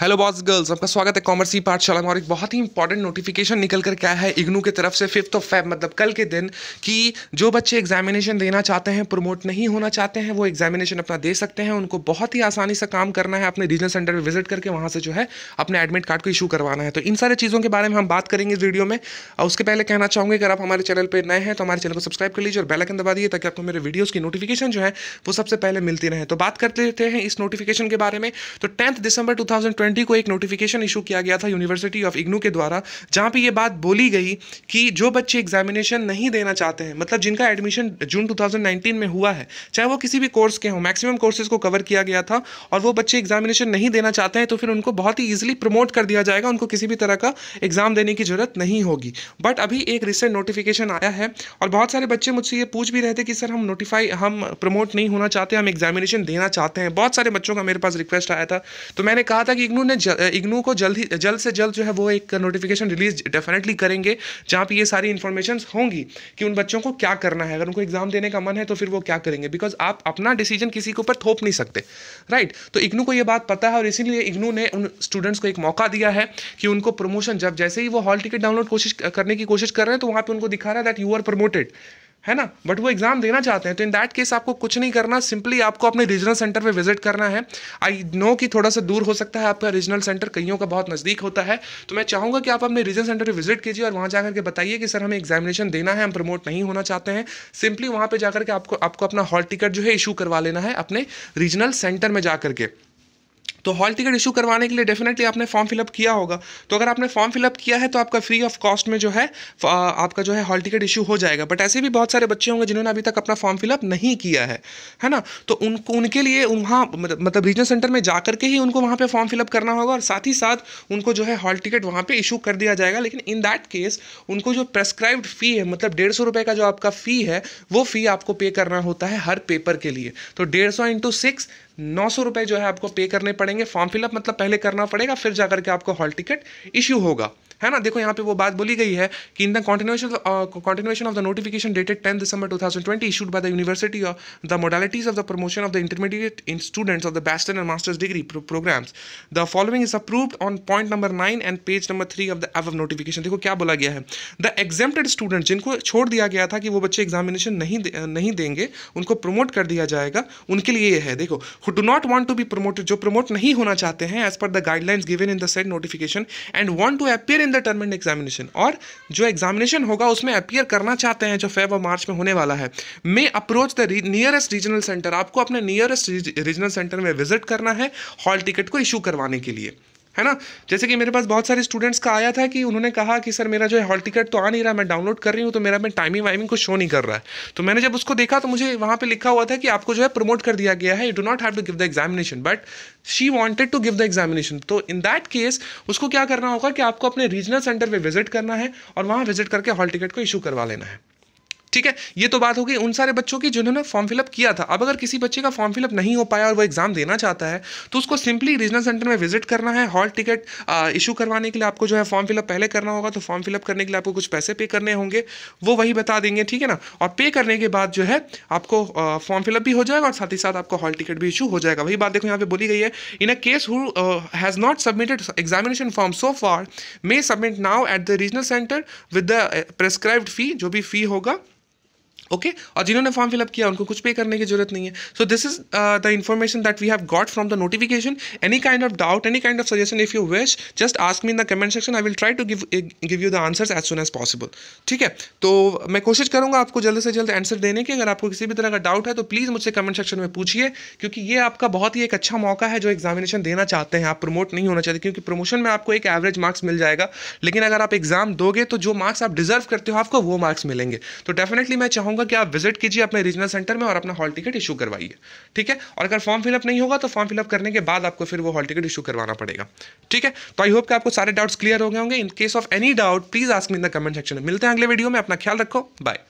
hello boss girls आपका स्वागत है कॉमर्स की पाठशाला में और एक बहुत ही इंपॉर्टेंट नोटिफिकेशन निकल कर क्या है इग्नू की तरफ से फिफ्थ ऑफ फेब मतलब कल के दिन कि जो बच्चे एग्जामिनेशन देना चाहते हैं प्रमोट नहीं होना चाहते हैं वो एग्जामिनेशन अपना दे सकते हैं उनको बहुत ही आसानी से काम करना है अपने रीजनल सेंटर पर विजिट करके वहाँ से जो है अपने एडमिट कार्ड को इशू करवाना है तो इन सारे चीज़ों के बारे में हम बात करेंगे इस वीडियो में और उसके पहले कहना चाहूँगे अगर आप हमारे चैनल पर नए हैं तो हमारे चैनल को सब्सक्राइब कर लीजिए और बेलाइकन दबा दिए ताकि आपको मेरे वीडियोज़ की नोटिफिकेशन जो है वो सबसे पहले मिलती रहे तो बात करते हैं इस नोटिफिकेशन के बारे में तो टेंथ दिसंबर टू 2020 को एक नोटिफिकेशन इशू किया गया था यूनिवर्सिटी ऑफ इग्नू के द्वारा जहाँ पे ये बात बोली गई कि जो बच्चे एग्जामिनेशन नहीं देना चाहते हैं मतलब जिनका एडमिशन जून 2019 में हुआ है चाहे वो किसी भी कोर्स के हों मैक्सिमम कोर्सेज को कवर किया गया था और वो बच्चे एग्जामिनेशन नहीं देना चाहते हैं तो फिर उनको बहुत ही ईजिली प्रमोट कर दिया जाएगा उनको किसी भी तरह का एग्ज़ाम देने की ज़रूरत नहीं होगी बट अभी एक रिसेंट नोटिफिकेशन आया है और बहुत सारे बच्चे मुझसे ये पूछ भी रहे थे कि सर हम नोटिफाई हम प्रमोट नहीं होना चाहते हम एग्जामिनेशन देना चाहते हैं बहुत सारे बच्चों का मेरे पास रिक्वेस्ट आया था तो मैंने कहा था कि इग्नू इग्नू ने इग्नू को जल्द ही जल्द से जल्द जो है वो एक नोटिफिकेशन रिलीज डेफिनेटली करेंगे जहाँ पे ये सारी इन्फॉर्मेशन होंगी कि उन बच्चों को क्या करना है अगर उनको एग्जाम देने का मन है तो फिर वो क्या करेंगे बिकॉज आप अपना डिसीजन किसी के ऊपर थोप नहीं सकते राइट तो इग्नू को ये बात पता है और इसीलिए इग्नू ने उन स्टूडेंट्स को एक मौका दिया है कि उनको प्रमोशन जब जैसे ही वो हॉल टिकट डाउनलोड कोशिश करने की कोशिश कर रहे हैं तो वहाँ पर उनको दिखा रहा है दैट यू आर प्रमोटेड है ना बट वो एग्ज़ाम देना चाहते हैं तो इन दैट केस आपको कुछ नहीं करना सिंपली आपको अपने रीजनल सेंटर पे विजिट करना है आई नो कि थोड़ा सा दूर हो सकता है आपका रीजनल सेंटर कईयों का बहुत नज़दीक होता है तो मैं चाहूँगा कि आप अपने रीजनल सेंटर पर विजिट कीजिए और वहाँ जाकर के बताइए कि सर हमें एग्जामिनेशन देना है हम प्रमोट नहीं होना चाहते हैं सिंपली वहाँ पर जाकर के आपको आपको अपना हॉल टिकट जो है इशू करवा लेना है अपने रीजनल सेंटर में जा करके तो हॉल टिकट इशू करवाने के लिए डेफिनेटली आपने फॉर्म फिलअप किया होगा तो अगर आपने फॉर्म फिलअप किया है तो आपका फ्री ऑफ कॉस्ट में जो है आपका जो है हॉल टिकट इशू हो जाएगा बट ऐसे भी बहुत सारे बच्चे होंगे जिन्होंने अभी तक अपना फॉर्म फिलअप नहीं किया है है ना तो उनको उनके लिए वहाँ मतलब रीजनल सेंटर में जा करके ही उनको वहाँ पर फॉर्म फिलअप करना होगा और साथ ही साथ उनको जो है हॉल टिकट वहाँ पर इशू कर दिया जाएगा लेकिन इन दैट केस उनको जो प्रेस्क्राइब्ड फ़ी है मतलब डेढ़ सौ रुपये का जो आपका फ़ी है वो फ़ी आपको पे करना होता है हर पेपर के लिए तो डेढ़ सौ इंटू सिक्स नौ सौ रुपये जो है आपको पे करने पड़ेंगे फॉर्म फिलअप मतलब पहले करना पड़ेगा फिर जाकर के आपको हॉल टिकट इश्यू होगा है ना देखो यहाँ पे वो बात बोली गई है कि in the continuation continuation of the notification dated ten December two thousand twenty issued by the university the modalities of the promotion of the intermediate in students of the bachelor and masters degree programs the following is approved on point number nine and page number three of the एव notification देखो क्या बोला गया है the accepted student जिनको छोड़ दिया गया था कि वो बच्चे एग्जामिनेशन नहीं दे, uh, नहीं देंगे उनको प्रमोट कर दिया जाएगा उनके लिए ये है देखो who do not want to be promoted जो प्रमोट नहीं होना चाहते हैं as per the guidelines given in the said notification and want to appear in in the term end examination और जो एग्जामिनेशन होगा उसमें अपियर करना चाहते हैं जो फेब और मार्च में होने वाला है may approach the nearest regional centre आपको अपने नियरेस्ट रीजनल सेंटर में विजिट करना है हॉल टिकट को इशू करवाने के लिए है ना जैसे कि मेरे पास बहुत सारे स्टूडेंट्स का आया था कि उन्होंने कहा कि सर मेरा जो है हॉल टिकट तो आ नहीं रहा मैं डाउनलोड कर रही हूँ तो मेरा मैं टाइमिंग वाइमिंग को शो नहीं कर रहा है तो मैंने जब उसको देखा तो मुझे वहाँ पे लिखा हुआ था कि आपको जो है प्रमोट कर दिया गया है you do not have to give the examination but she wanted to give the examination तो इन दैट केस उसको क्या करना होगा कि आपको अपने रीजनल सेंटर पर विजिट करना है और वहाँ विजिट करके हॉल टिकट को इशू करवा लेना है ठीक है ये तो बात होगी उन सारे बच्चों की जिन्होंने फॉर्म फिलअप किया था अब अगर किसी बच्चे का फॉर्म फिलअप नहीं हो पाया और वो एग्जाम देना चाहता है तो उसको सिंपली रीजनल सेंटर में विजिट करना है हॉल टिकट इशू करवाने के लिए आपको जो है फॉर्म फिलअप पहले करना होगा तो फॉर्म फिलअप करने के लिए आपको कुछ पैसे पे करने होंगे वो वही बता देंगे ठीक है ना और पे करने के बाद जो है आपको फॉर्म फिलअप भी हो जाएगा और साथ ही साथ आपको हॉल टिकट भी इशू हो जाएगा वही बात देखो यहाँ पे बोली गई है in a case who has not submitted examination form so for may submit now at the regional centre with the prescribed fee जो भी फी होगा ओके और जिन्होंने फॉर्म फिलअप किया उनको कुछ पे करने की जरूरत नहीं है so this is the information that we have got from the notification any kind of doubt any kind of suggestion if you wish just ask me in the comment section I will try to give give you the answers as soon as possible ठीक है तो मैं कोशिश करूंगा आपको जल्द से जल्द आंसर देने की अगर आपको किसी भी तरह का डाउट है तो प्लीज़ मुझसे कमेंट सेक्शन में पूछिए क्योंकि ये आपका बहुत ही एक अच्छा मौका है जो एग्जामिनेशन देना चाहते हैं आप प्रमोट नहीं होना चाहते क्योंकि प्रमोशन में आपको एक एवरेज मार्क्स मिल जाएगा लेकिन अगर आप एग्जाम दोगे तो जो मार्क्स आप डिजर्व करते हो आपको वो मार्क्स मिलेंगे तो डेफिनेटली मैं चाहूँगा कहूँगा कि आप विजिट कीजिए अपने रीजनल सेंटर में और अपना हॉल टिकट इशू करवाइए ठीक है और अगर फॉर्म फिलअप नहीं होगा तो फॉर्म फिलअप करने के बाद आपको फिर वो हॉल टिकट इशू करवाना पड़ेगा ठीक है तो आई होप कि आपको सारे डाउट्स क्लियर हो गए होंगे in case of any doubt please ask me in the comment section में मिलते हैं अगले वीडियो में अपना ख्याल रखो बाय